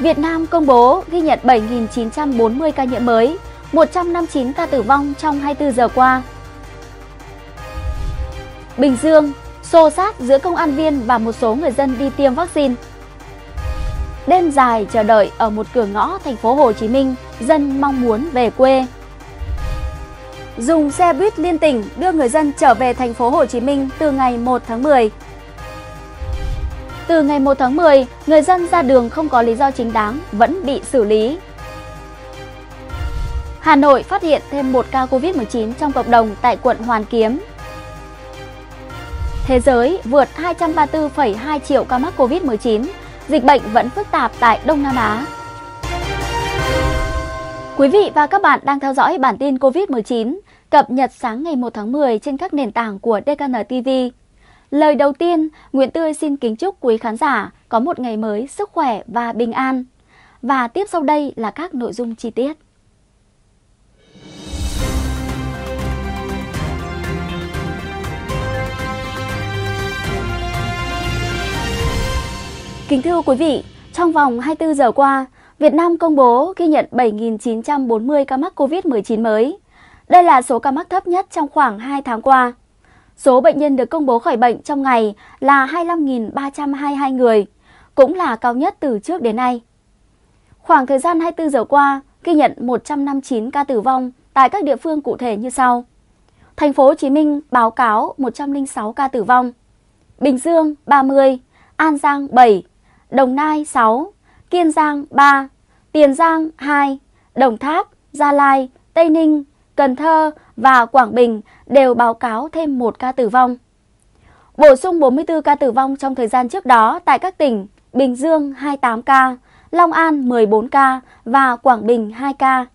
Việt Nam công bố ghi nhận 7.940 ca nhiễm mới, 159 ca tử vong trong 24 giờ qua. Bình Dương, xô sát giữa công an viên và một số người dân đi tiêm vaccine. Đêm dài chờ đợi ở một cửa ngõ thành phố Hồ Chí Minh, dân mong muốn về quê. Dùng xe buýt liên tỉnh đưa người dân trở về thành phố Hồ Chí Minh từ ngày 1 tháng 10. Từ ngày 1 tháng 10, người dân ra đường không có lý do chính đáng vẫn bị xử lý. Hà Nội phát hiện thêm một ca Covid-19 trong cộng đồng tại quận Hoàn Kiếm. Thế giới vượt 234,2 triệu ca mắc Covid-19, dịch bệnh vẫn phức tạp tại Đông Nam Á. Quý vị và các bạn đang theo dõi bản tin COVID-19 cập nhật sáng ngày 1 tháng 10 trên các nền tảng của DKN TV. Lời đầu tiên, Nguyễn Tươi xin kính chúc quý khán giả có một ngày mới sức khỏe và bình an. Và tiếp sau đây là các nội dung chi tiết. Kính thưa quý vị, trong vòng 24 giờ qua, Việt Nam công bố ghi nhận 7.940 ca mắc COVID-19 mới. Đây là số ca mắc thấp nhất trong khoảng 2 tháng qua. Số bệnh nhân được công bố khỏi bệnh trong ngày là 25.322 người, cũng là cao nhất từ trước đến nay. Khoảng thời gian 24 giờ qua, ghi nhận 159 ca tử vong tại các địa phương cụ thể như sau. Thành phố Hồ Chí Minh báo cáo 106 ca tử vong, Bình Dương 30, An Giang 7, Đồng Nai 6, Kiên Giang 3, Tiền Giang 2, Đồng Tháp, Gia Lai, Tây Ninh Cần Thơ và Quảng Bình đều báo cáo thêm một ca tử vong. Bổ sung 44 ca tử vong trong thời gian trước đó tại các tỉnh Bình Dương 28 ca, Long An 14 ca và Quảng Bình 2 ca.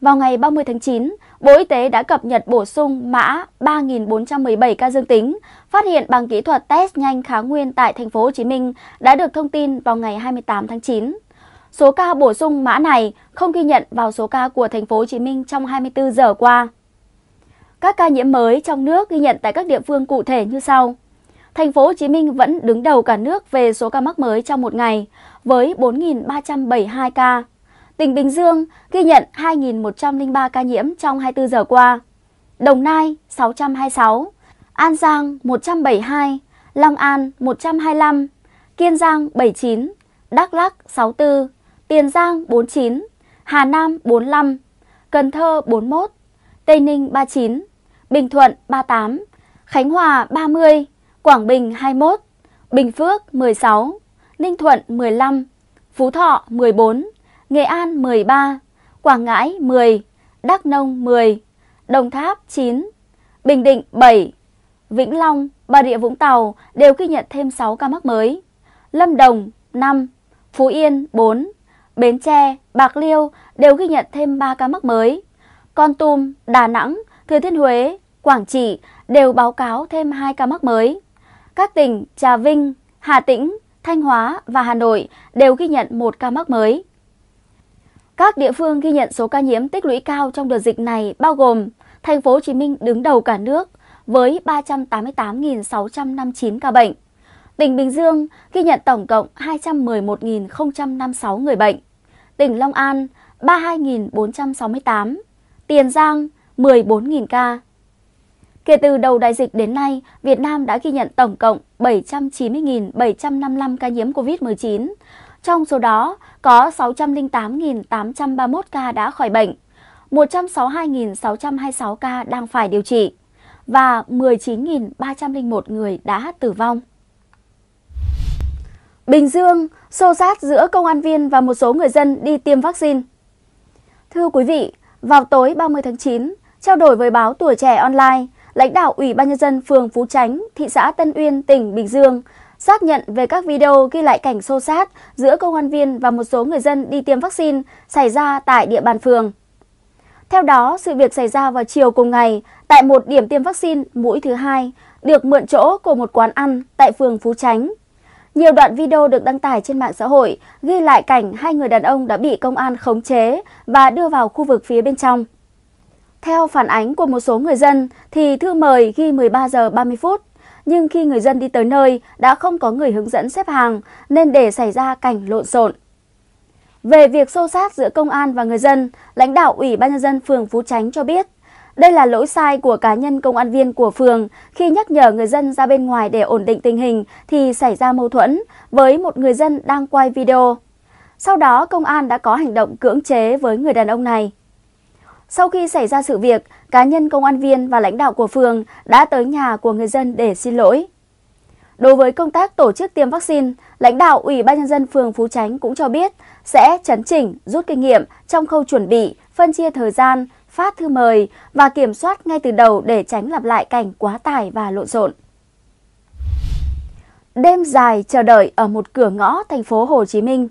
Vào ngày 30 tháng 9, Bộ Y tế đã cập nhật bổ sung mã 3.417 ca dương tính, phát hiện bằng kỹ thuật test nhanh kháng nguyên tại thành phố Hồ Chí Minh đã được thông tin vào ngày 28 tháng 9. Số ca bổ sung mã này không ghi nhận vào số ca của thành phố Hồ Chí Minh trong 24 giờ qua. Các ca nhiễm mới trong nước ghi nhận tại các địa phương cụ thể như sau. Thành phố Hồ Chí Minh vẫn đứng đầu cả nước về số ca mắc mới trong một ngày với 4.372 ca. Tỉnh Bình Dương ghi nhận 2.103 ca nhiễm trong 24 giờ qua. Đồng Nai 626, An Giang 172, Long An 125, Kiên Giang 79, Đắk Lắc 64, Tiền Giang 49, Hà Nam 45, Cần Thơ 41, Tây Ninh 39, Bình Thuận 38, Khánh Hòa 30, Quảng Bình 21, Bình Phước 16, Ninh Thuận 15, Phú Thọ 14, Nghệ An 13, Quảng Ngãi 10, Đắk Nông 10, Đồng Tháp 9, Bình Định 7, Vĩnh Long, Bà Rịa Vũng Tàu đều ghi nhận thêm 6 ca mắc mới. Lâm Đồng 5, Phú Yên 4, Bến Tre, Bạc Liêu đều ghi nhận thêm 3 ca mắc mới. Con Tum, Đà Nẵng, Thừa Thiên Huế, Quảng Trị đều báo cáo thêm 2 ca mắc mới. Các tỉnh Trà Vinh, Hà Tĩnh, Thanh Hóa và Hà Nội đều ghi nhận một ca mắc mới. Các địa phương ghi nhận số ca nhiễm tích lũy cao trong đợt dịch này bao gồm Thành phố Hồ Chí Minh đứng đầu cả nước với 388.659 ca bệnh. Tỉnh Bình Dương ghi nhận tổng cộng 211.056 người bệnh tỉnh Long An 32.468, Tiền Giang 14.000 ca. Kể từ đầu đại dịch đến nay, Việt Nam đã ghi nhận tổng cộng 790.755 ca nhiễm COVID-19. Trong số đó, có 608.831 ca đã khỏi bệnh, 162.626 ca đang phải điều trị và 19.301 người đã tử vong. Bình Dương, xô sát giữa công an viên và một số người dân đi tiêm vaccine. Thưa quý vị, vào tối 30 tháng 9, trao đổi với báo Tuổi Trẻ Online, lãnh đạo Ủy ban Nhân dân phường Phú Chánh, thị xã Tân Uyên, tỉnh Bình Dương, xác nhận về các video ghi lại cảnh xô sát giữa công an viên và một số người dân đi tiêm vaccine xảy ra tại địa bàn phường. Theo đó, sự việc xảy ra vào chiều cùng ngày tại một điểm tiêm vaccine mũi thứ hai được mượn chỗ của một quán ăn tại phường Phú Chánh, nhiều đoạn video được đăng tải trên mạng xã hội ghi lại cảnh hai người đàn ông đã bị công an khống chế và đưa vào khu vực phía bên trong. Theo phản ánh của một số người dân thì thư mời ghi 13 giờ 30 phút, nhưng khi người dân đi tới nơi đã không có người hướng dẫn xếp hàng nên để xảy ra cảnh lộn xộn. Về việc xô xát giữa công an và người dân, lãnh đạo Ủy ban nhân dân phường Phú Chánh cho biết, đây là lỗi sai của cá nhân công an viên của phường khi nhắc nhở người dân ra bên ngoài để ổn định tình hình thì xảy ra mâu thuẫn với một người dân đang quay video. Sau đó, công an đã có hành động cưỡng chế với người đàn ông này. Sau khi xảy ra sự việc, cá nhân công an viên và lãnh đạo của phường đã tới nhà của người dân để xin lỗi. Đối với công tác tổ chức tiêm vaccine, lãnh đạo Ủy ban Nhân dân phường Phú Chánh cũng cho biết sẽ chấn chỉnh, rút kinh nghiệm trong khâu chuẩn bị, phân chia thời gian, phát thư mời và kiểm soát ngay từ đầu để tránh lặp lại cảnh quá tải và lộn xộn. Đêm dài chờ đợi ở một cửa ngõ thành phố Hồ Chí Minh.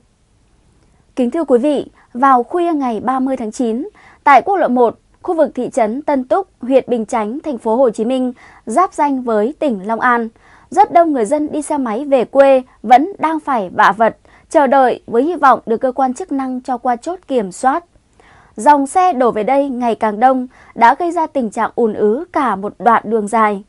Kính thưa quý vị, vào khuya ngày 30 tháng 9, tại quốc lộ 1, khu vực thị trấn Tân Túc, huyện Bình Chánh, thành phố Hồ Chí Minh, giáp danh với tỉnh Long An, rất đông người dân đi xe máy về quê vẫn đang phải vạ vật, chờ đợi với hy vọng được cơ quan chức năng cho qua chốt kiểm soát dòng xe đổ về đây ngày càng đông đã gây ra tình trạng ùn ứ cả một đoạn đường dài.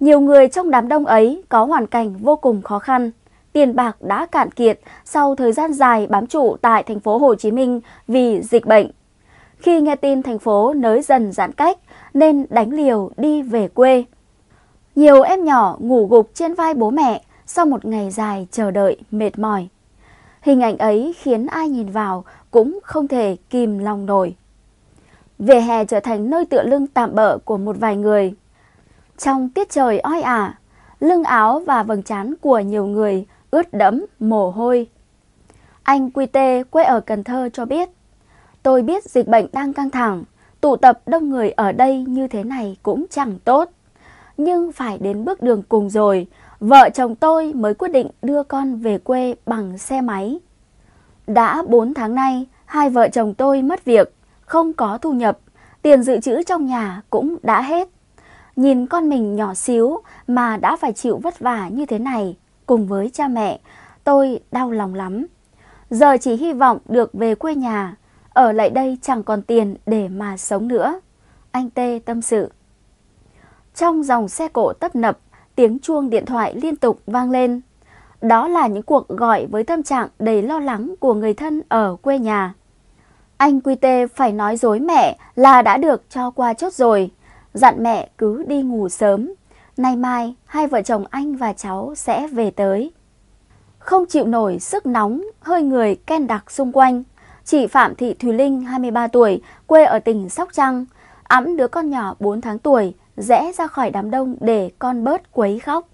Nhiều người trong đám đông ấy có hoàn cảnh vô cùng khó khăn, tiền bạc đã cạn kiệt sau thời gian dài bám trụ tại thành phố Hồ Chí Minh vì dịch bệnh. Khi nghe tin thành phố nới dần giãn cách nên đánh liều đi về quê. Nhiều em nhỏ ngủ gục trên vai bố mẹ sau một ngày dài chờ đợi mệt mỏi. Hình ảnh ấy khiến ai nhìn vào cũng không thể kìm lòng nổi. Về hè trở thành nơi tựa lưng tạm bỡ của một vài người. Trong tiết trời oi ả, lưng áo và vầng trán của nhiều người ướt đẫm mồ hôi. Anh Quy Tê quê ở Cần Thơ cho biết, tôi biết dịch bệnh đang căng thẳng, tụ tập đông người ở đây như thế này cũng chẳng tốt. Nhưng phải đến bước đường cùng rồi Vợ chồng tôi mới quyết định đưa con về quê bằng xe máy. Đã 4 tháng nay, hai vợ chồng tôi mất việc, không có thu nhập, tiền dự trữ trong nhà cũng đã hết. Nhìn con mình nhỏ xíu mà đã phải chịu vất vả như thế này cùng với cha mẹ, tôi đau lòng lắm. Giờ chỉ hy vọng được về quê nhà, ở lại đây chẳng còn tiền để mà sống nữa. Anh Tê tâm sự. Trong dòng xe cộ tấp nập, tiếng chuông điện thoại liên tục vang lên. Đó là những cuộc gọi với tâm trạng đầy lo lắng của người thân ở quê nhà. Anh Quy Tê phải nói dối mẹ là đã được cho qua chốt rồi. Dặn mẹ cứ đi ngủ sớm. Nay mai, hai vợ chồng anh và cháu sẽ về tới. Không chịu nổi sức nóng, hơi người ken đặc xung quanh. Chị Phạm Thị Thùy Linh, 23 tuổi, quê ở tỉnh Sóc Trăng, ẵm đứa con nhỏ 4 tháng tuổi, rẽ ra khỏi đám đông để con bớt quấy khóc.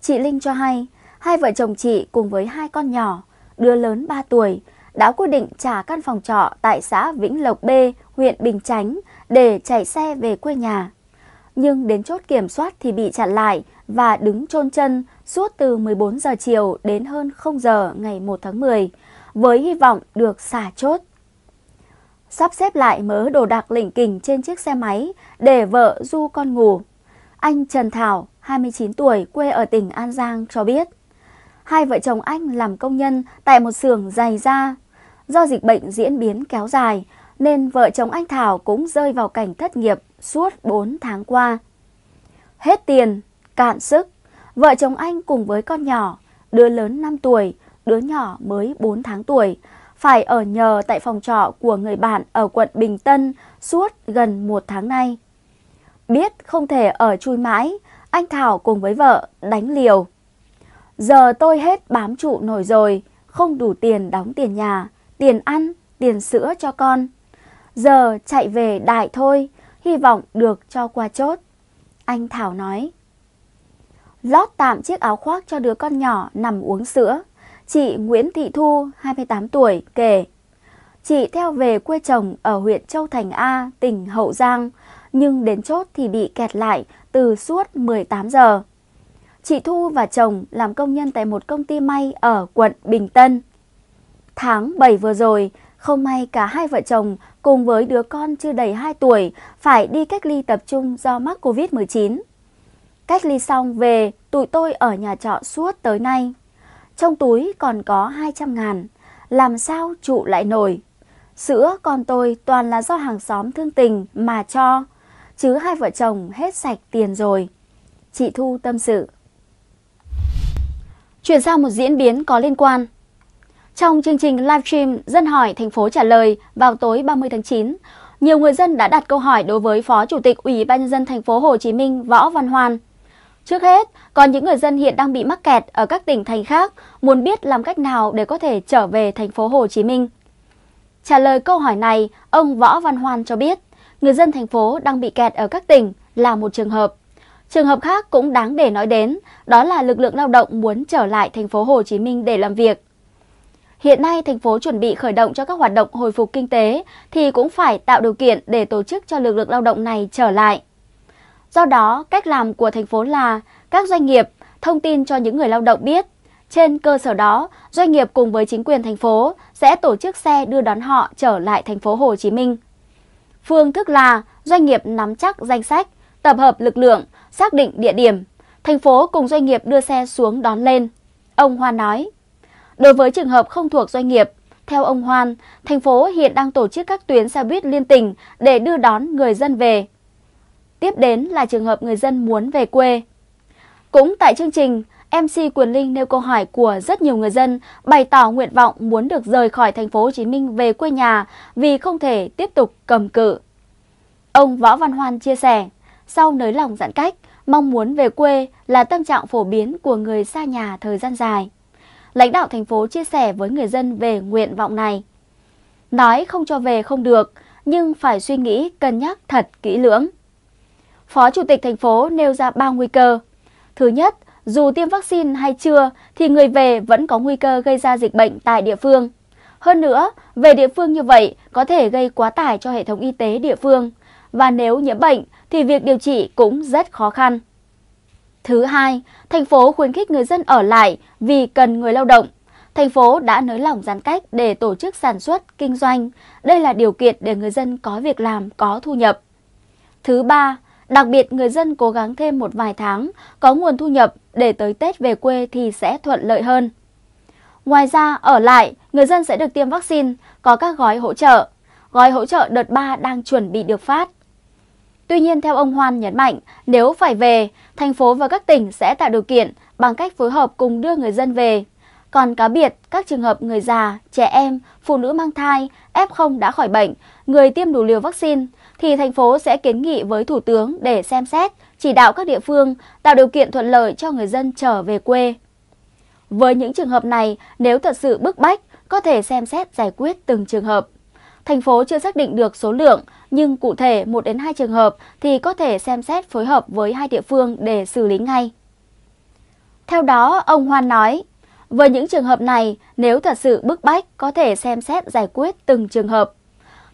Chị Linh cho hay, hai vợ chồng chị cùng với hai con nhỏ, đứa lớn 3 tuổi, đã quyết định trả căn phòng trọ tại xã Vĩnh Lộc B, huyện Bình Chánh để chạy xe về quê nhà. Nhưng đến chốt kiểm soát thì bị chặn lại và đứng chôn chân suốt từ 14 giờ chiều đến hơn 0 giờ ngày 1 tháng 10 với hy vọng được xả chốt sắp xếp lại mớ đồ đạc lỉnh kỉnh trên chiếc xe máy để vợ du con ngủ. Anh Trần Thảo, 29 tuổi, quê ở tỉnh An Giang cho biết, hai vợ chồng anh làm công nhân tại một xưởng giày da. Do dịch bệnh diễn biến kéo dài nên vợ chồng anh Thảo cũng rơi vào cảnh thất nghiệp suốt 4 tháng qua. Hết tiền, cạn sức, vợ chồng anh cùng với con nhỏ, đứa lớn 5 tuổi, đứa nhỏ mới 4 tháng tuổi, phải ở nhờ tại phòng trọ của người bạn ở quận Bình Tân suốt gần một tháng nay. Biết không thể ở chui mãi, anh Thảo cùng với vợ đánh liều. Giờ tôi hết bám trụ nổi rồi, không đủ tiền đóng tiền nhà, tiền ăn, tiền sữa cho con. Giờ chạy về đại thôi, hy vọng được cho qua chốt. Anh Thảo nói. Lót tạm chiếc áo khoác cho đứa con nhỏ nằm uống sữa chị Nguyễn Thị Thu, 28 tuổi, kể Chị theo về quê chồng ở huyện Châu Thành A, tỉnh Hậu Giang, nhưng đến chốt thì bị kẹt lại từ suốt 18 giờ. Chị Thu và chồng làm công nhân tại một công ty may ở quận Bình Tân. Tháng 7 vừa rồi, không may cả hai vợ chồng cùng với đứa con chưa đầy 2 tuổi phải đi cách ly tập trung do mắc Covid-19. Cách ly xong về, tụi tôi ở nhà trọ suốt tới nay. Trong túi còn có 200 ngàn, làm sao trụ lại nổi. Sữa con tôi toàn là do hàng xóm thương tình mà cho, chứ hai vợ chồng hết sạch tiền rồi. Chị Thu tâm sự. Chuyển sang một diễn biến có liên quan. Trong chương trình livestream Dân hỏi thành phố trả lời vào tối 30 tháng 9, nhiều người dân đã đặt câu hỏi đối với Phó Chủ tịch Ủy ban nhân dân thành phố Hồ Chí Minh Võ Văn hoàn Trước hết, còn những người dân hiện đang bị mắc kẹt ở các tỉnh thành khác muốn biết làm cách nào để có thể trở về thành phố Hồ Chí Minh. Trả lời câu hỏi này, ông Võ Văn Hoan cho biết, người dân thành phố đang bị kẹt ở các tỉnh là một trường hợp. Trường hợp khác cũng đáng để nói đến, đó là lực lượng lao động muốn trở lại thành phố Hồ Chí Minh để làm việc. Hiện nay thành phố chuẩn bị khởi động cho các hoạt động hồi phục kinh tế thì cũng phải tạo điều kiện để tổ chức cho lực lượng lao động này trở lại. Do đó, cách làm của thành phố là các doanh nghiệp thông tin cho những người lao động biết. Trên cơ sở đó, doanh nghiệp cùng với chính quyền thành phố sẽ tổ chức xe đưa đón họ trở lại thành phố Hồ Chí Minh. Phương thức là doanh nghiệp nắm chắc danh sách, tập hợp lực lượng, xác định địa điểm. Thành phố cùng doanh nghiệp đưa xe xuống đón lên. Ông Hoan nói, đối với trường hợp không thuộc doanh nghiệp, theo ông Hoan, thành phố hiện đang tổ chức các tuyến xe buýt liên tỉnh để đưa đón người dân về. Tiếp đến là trường hợp người dân muốn về quê. Cũng tại chương trình, MC Quyền Linh nêu câu hỏi của rất nhiều người dân bày tỏ nguyện vọng muốn được rời khỏi thành phố Hồ Chí Minh về quê nhà vì không thể tiếp tục cầm cự. Ông Võ Văn Hoan chia sẻ, sau nới lỏng giãn cách, mong muốn về quê là tâm trạng phổ biến của người xa nhà thời gian dài. Lãnh đạo thành phố chia sẻ với người dân về nguyện vọng này. Nói không cho về không được, nhưng phải suy nghĩ cân nhắc thật kỹ lưỡng. Phó Chủ tịch thành phố nêu ra 3 nguy cơ. Thứ nhất, dù tiêm vaccine hay chưa thì người về vẫn có nguy cơ gây ra dịch bệnh tại địa phương. Hơn nữa, về địa phương như vậy có thể gây quá tải cho hệ thống y tế địa phương. Và nếu nhiễm bệnh thì việc điều trị cũng rất khó khăn. Thứ hai, thành phố khuyến khích người dân ở lại vì cần người lao động. Thành phố đã nới lỏng giãn cách để tổ chức sản xuất, kinh doanh. Đây là điều kiện để người dân có việc làm, có thu nhập. Thứ ba, Đặc biệt, người dân cố gắng thêm một vài tháng, có nguồn thu nhập để tới Tết về quê thì sẽ thuận lợi hơn. Ngoài ra, ở lại, người dân sẽ được tiêm vaccine, có các gói hỗ trợ. Gói hỗ trợ đợt 3 đang chuẩn bị được phát. Tuy nhiên, theo ông Hoan nhấn mạnh, nếu phải về, thành phố và các tỉnh sẽ tạo điều kiện bằng cách phối hợp cùng đưa người dân về. Còn cá biệt, các trường hợp người già, trẻ em, phụ nữ mang thai, F0 đã khỏi bệnh, người tiêm đủ liều vaccine, thì thành phố sẽ kiến nghị với Thủ tướng để xem xét, chỉ đạo các địa phương tạo điều kiện thuận lợi cho người dân trở về quê. Với những trường hợp này, nếu thật sự bức bách, có thể xem xét giải quyết từng trường hợp. Thành phố chưa xác định được số lượng, nhưng cụ thể 1 đến 2 trường hợp thì có thể xem xét phối hợp với hai địa phương để xử lý ngay. Theo đó, ông Hoan nói, với những trường hợp này, nếu thật sự bức bách, có thể xem xét giải quyết từng trường hợp.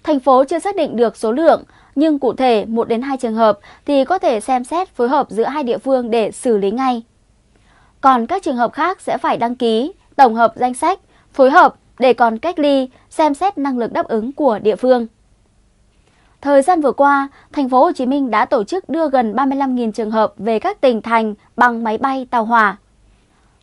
Thành phố chưa xác định được số lượng, nhưng cụ thể 1 đến 2 trường hợp thì có thể xem xét phối hợp giữa hai địa phương để xử lý ngay. Còn các trường hợp khác sẽ phải đăng ký, tổng hợp danh sách, phối hợp để còn cách ly, xem xét năng lực đáp ứng của địa phương. Thời gian vừa qua, thành phố Hồ Chí Minh đã tổ chức đưa gần 35.000 trường hợp về các tỉnh thành bằng máy bay tàu hỏa.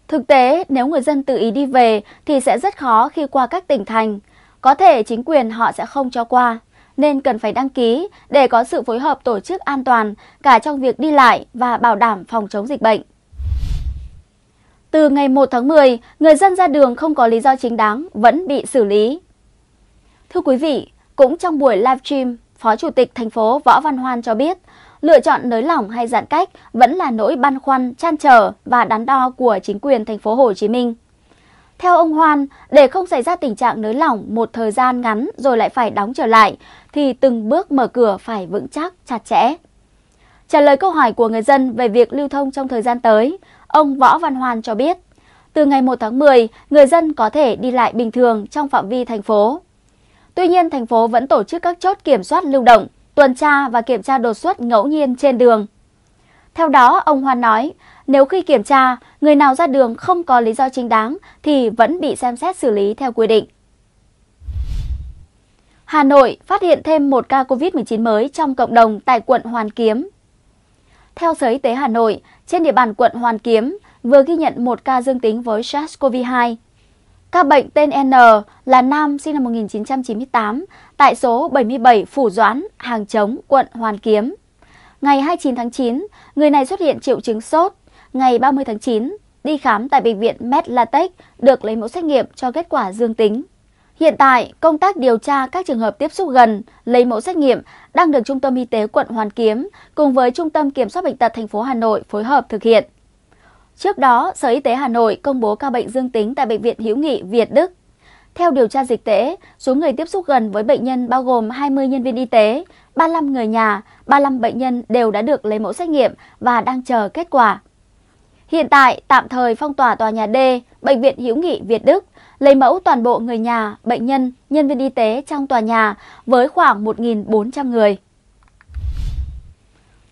Thực tế, nếu người dân tự ý đi về thì sẽ rất khó khi qua các tỉnh thành. Có thể chính quyền họ sẽ không cho qua, nên cần phải đăng ký để có sự phối hợp tổ chức an toàn cả trong việc đi lại và bảo đảm phòng chống dịch bệnh. Từ ngày 1 tháng 10, người dân ra đường không có lý do chính đáng vẫn bị xử lý. Thưa quý vị, cũng trong buổi live stream Phó Chủ tịch thành phố Võ Văn Hoan cho biết, lựa chọn nới lỏng hay giãn cách vẫn là nỗi băn khoăn, chăn trở và đắn đo của chính quyền thành phố Hồ Chí Minh. Theo ông Hoan, để không xảy ra tình trạng nới lỏng một thời gian ngắn rồi lại phải đóng trở lại, thì từng bước mở cửa phải vững chắc, chặt chẽ. Trả lời câu hỏi của người dân về việc lưu thông trong thời gian tới, ông Võ Văn Hoan cho biết, từ ngày 1 tháng 10, người dân có thể đi lại bình thường trong phạm vi thành phố. Tuy nhiên, thành phố vẫn tổ chức các chốt kiểm soát lưu động, tuần tra và kiểm tra đột xuất ngẫu nhiên trên đường. Theo đó, ông Hoan nói, nếu khi kiểm tra, người nào ra đường không có lý do chính đáng thì vẫn bị xem xét xử lý theo quy định. Hà Nội phát hiện thêm một ca COVID-19 mới trong cộng đồng tại quận Hoàn Kiếm. Theo Sở Y tế Hà Nội, trên địa bàn quận Hoàn Kiếm vừa ghi nhận một ca dương tính với SARS-CoV-2. Ca bệnh tên N là nam sinh năm 1998 tại số 77 Phủ Doãn, Hàng chống quận Hoàn Kiếm. Ngày 29 tháng 9, người này xuất hiện triệu chứng sốt, ngày 30 tháng 9, đi khám tại bệnh viện Medlatech được lấy mẫu xét nghiệm cho kết quả dương tính. Hiện tại, công tác điều tra các trường hợp tiếp xúc gần, lấy mẫu xét nghiệm đang được Trung tâm Y tế quận Hoàn Kiếm cùng với Trung tâm Kiểm soát bệnh tật thành phố Hà Nội phối hợp thực hiện. Trước đó, Sở Y tế Hà Nội công bố ca bệnh dương tính tại bệnh viện Hữu Nghị Việt Đức. Theo điều tra dịch tễ, số người tiếp xúc gần với bệnh nhân bao gồm 20 nhân viên y tế, 35 người nhà, 35 bệnh nhân đều đã được lấy mẫu xét nghiệm và đang chờ kết quả. Hiện tại, tạm thời phong tỏa tòa nhà D, Bệnh viện hữu nghị Việt Đức, lấy mẫu toàn bộ người nhà, bệnh nhân, nhân viên y tế trong tòa nhà với khoảng 1.400 người.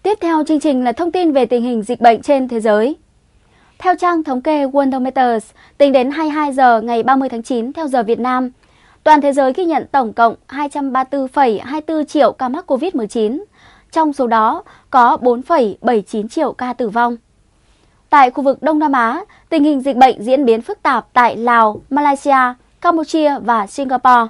Tiếp theo chương trình là thông tin về tình hình dịch bệnh trên thế giới. Theo trang thống kê Worldometers, tính đến 22 giờ ngày 30 tháng 9 theo giờ Việt Nam, toàn thế giới ghi nhận tổng cộng 234,24 triệu ca mắc COVID-19, trong số đó có 4,79 triệu ca tử vong. Tại khu vực Đông Nam Á, tình hình dịch bệnh diễn biến phức tạp tại Lào, Malaysia, Campuchia và Singapore.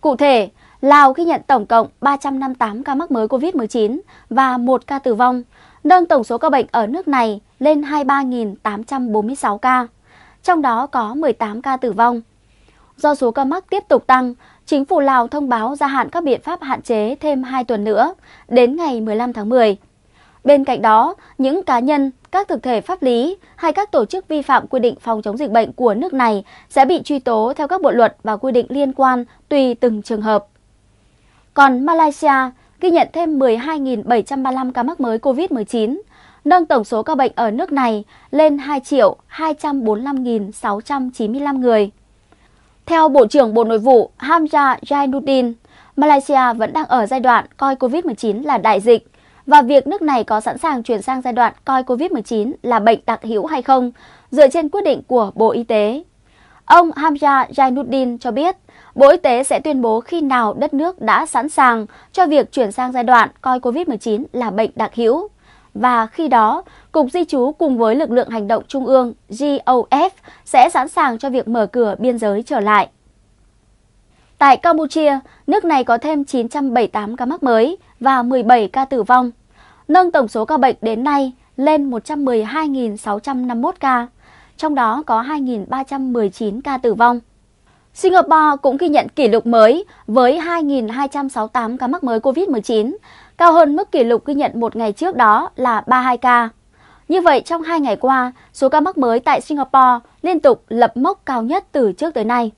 Cụ thể, Lào ghi nhận tổng cộng 358 ca mắc mới COVID-19 và 1 ca tử vong, nâng tổng số ca bệnh ở nước này lên 23.846 ca, trong đó có 18 ca tử vong. Do số ca mắc tiếp tục tăng, chính phủ Lào thông báo gia hạn các biện pháp hạn chế thêm 2 tuần nữa, đến ngày 15 tháng 10. Bên cạnh đó, những cá nhân, các thực thể pháp lý hay các tổ chức vi phạm quy định phòng chống dịch bệnh của nước này sẽ bị truy tố theo các bộ luật và quy định liên quan tùy từng trường hợp. Còn Malaysia ghi nhận thêm 12.735 ca mắc mới COVID-19, nâng tổng số ca bệnh ở nước này lên 2 245.695 người. Theo Bộ trưởng Bộ Nội vụ Hamza Jainuddin, Malaysia vẫn đang ở giai đoạn coi COVID-19 là đại dịch và việc nước này có sẵn sàng chuyển sang giai đoạn coi COVID-19 là bệnh đặc hữu hay không, dựa trên quyết định của Bộ Y tế. Ông Hamza Jainuddin cho biết, Bộ Y tế sẽ tuyên bố khi nào đất nước đã sẵn sàng cho việc chuyển sang giai đoạn coi COVID-19 là bệnh đặc hữu. Và khi đó, Cục Di trú cùng với lực lượng hành động trung ương GOF sẽ sẵn sàng cho việc mở cửa biên giới trở lại. Tại Campuchia, nước này có thêm 978 ca mắc mới và 17 ca tử vong nâng tổng số ca bệnh đến nay lên 112.651 ca, trong đó có 2.319 ca tử vong. Singapore cũng ghi nhận kỷ lục mới với 2.268 ca mắc mới COVID-19, cao hơn mức kỷ lục ghi nhận một ngày trước đó là 32 ca. Như vậy, trong hai ngày qua, số ca mắc mới tại Singapore liên tục lập mốc cao nhất từ trước tới nay.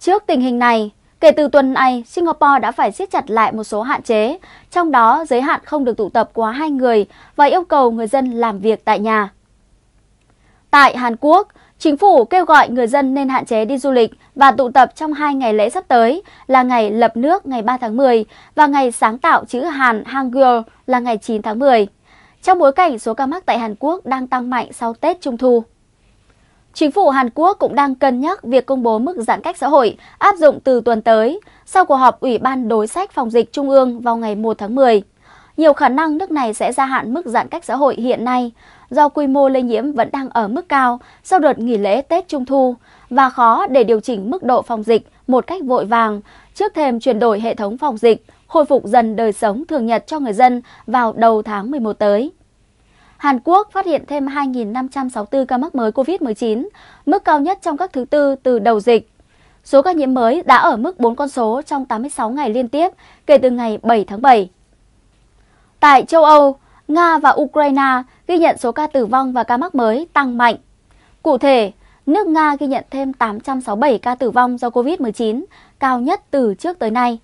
Trước tình hình này, Kể từ tuần này, Singapore đã phải siết chặt lại một số hạn chế, trong đó giới hạn không được tụ tập quá hai người và yêu cầu người dân làm việc tại nhà. Tại Hàn Quốc, chính phủ kêu gọi người dân nên hạn chế đi du lịch và tụ tập trong hai ngày lễ sắp tới là ngày lập nước ngày 3 tháng 10 và ngày sáng tạo chữ Hàn Hangul là ngày 9 tháng 10. Trong bối cảnh số ca mắc tại Hàn Quốc đang tăng mạnh sau Tết Trung thu. Chính phủ Hàn Quốc cũng đang cân nhắc việc công bố mức giãn cách xã hội áp dụng từ tuần tới sau cuộc họp Ủy ban Đối sách phòng dịch Trung ương vào ngày 1 tháng 10. Nhiều khả năng nước này sẽ gia hạn mức giãn cách xã hội hiện nay do quy mô lây nhiễm vẫn đang ở mức cao sau đợt nghỉ lễ Tết Trung thu và khó để điều chỉnh mức độ phòng dịch một cách vội vàng trước thềm chuyển đổi hệ thống phòng dịch, khôi phục dần đời sống thường nhật cho người dân vào đầu tháng 11 tới. Hàn Quốc phát hiện thêm 2.564 ca mắc mới COVID-19, mức cao nhất trong các thứ tư từ đầu dịch. Số ca nhiễm mới đã ở mức 4 con số trong 86 ngày liên tiếp kể từ ngày 7 tháng 7. Tại châu Âu, Nga và Ukraine ghi nhận số ca tử vong và ca mắc mới tăng mạnh. Cụ thể, nước Nga ghi nhận thêm 867 ca tử vong do COVID-19, cao nhất từ trước tới nay,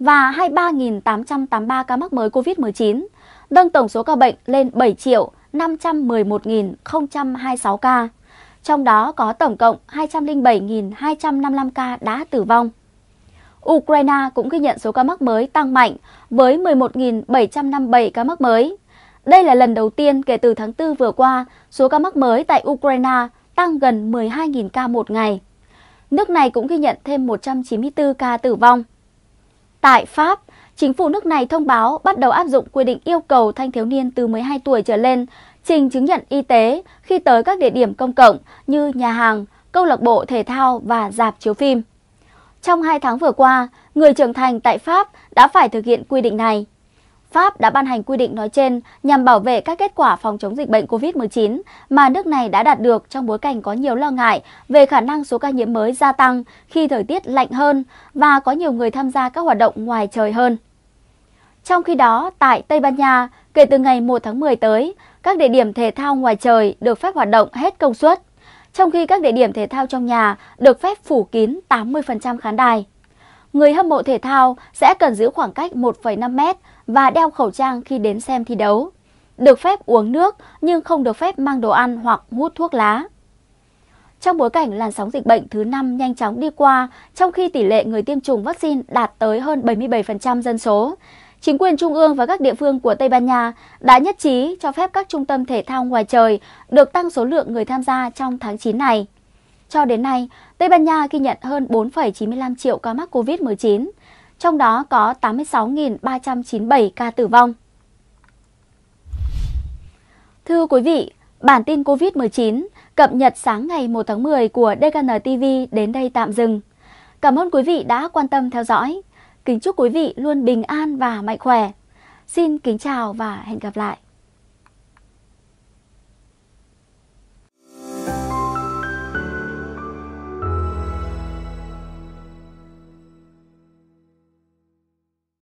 và 23.883 ca mắc mới COVID-19, nâng tổng số ca bệnh lên 7 triệu 511.026 ca. Trong đó có tổng cộng 207.255 ca đã tử vong. Ukraine cũng ghi nhận số ca mắc mới tăng mạnh với 11.757 ca mắc mới. Đây là lần đầu tiên kể từ tháng 4 vừa qua, số ca mắc mới tại Ukraine tăng gần 12.000 ca một ngày. Nước này cũng ghi nhận thêm 194 ca tử vong. Tại Pháp, chính phủ nước này thông báo bắt đầu áp dụng quy định yêu cầu thanh thiếu niên từ 12 tuổi trở lên trình chứng nhận y tế khi tới các địa điểm công cộng như nhà hàng, câu lạc bộ thể thao và dạp chiếu phim. Trong hai tháng vừa qua, người trưởng thành tại Pháp đã phải thực hiện quy định này. Pháp đã ban hành quy định nói trên nhằm bảo vệ các kết quả phòng chống dịch bệnh COVID-19 mà nước này đã đạt được trong bối cảnh có nhiều lo ngại về khả năng số ca nhiễm mới gia tăng khi thời tiết lạnh hơn và có nhiều người tham gia các hoạt động ngoài trời hơn. Trong khi đó, tại Tây Ban Nha, kể từ ngày 1 tháng 10 tới, các địa điểm thể thao ngoài trời được phép hoạt động hết công suất, trong khi các địa điểm thể thao trong nhà được phép phủ kín 80% khán đài. Người hâm mộ thể thao sẽ cần giữ khoảng cách 1,5 mét và đeo khẩu trang khi đến xem thi đấu. Được phép uống nước nhưng không được phép mang đồ ăn hoặc hút thuốc lá. Trong bối cảnh làn sóng dịch bệnh thứ năm nhanh chóng đi qua, trong khi tỷ lệ người tiêm chủng vaccine đạt tới hơn 77% dân số, chính quyền trung ương và các địa phương của Tây Ban Nha đã nhất trí cho phép các trung tâm thể thao ngoài trời được tăng số lượng người tham gia trong tháng 9 này. Cho đến nay, Tây Ban Nha ghi nhận hơn 4,95 triệu ca mắc COVID-19, trong đó có 86.397 ca tử vong. Thưa quý vị, bản tin COVID-19 cập nhật sáng ngày 1 tháng 10 của DKN TV đến đây tạm dừng. Cảm ơn quý vị đã quan tâm theo dõi. Kính chúc quý vị luôn bình an và mạnh khỏe. Xin kính chào và hẹn gặp lại.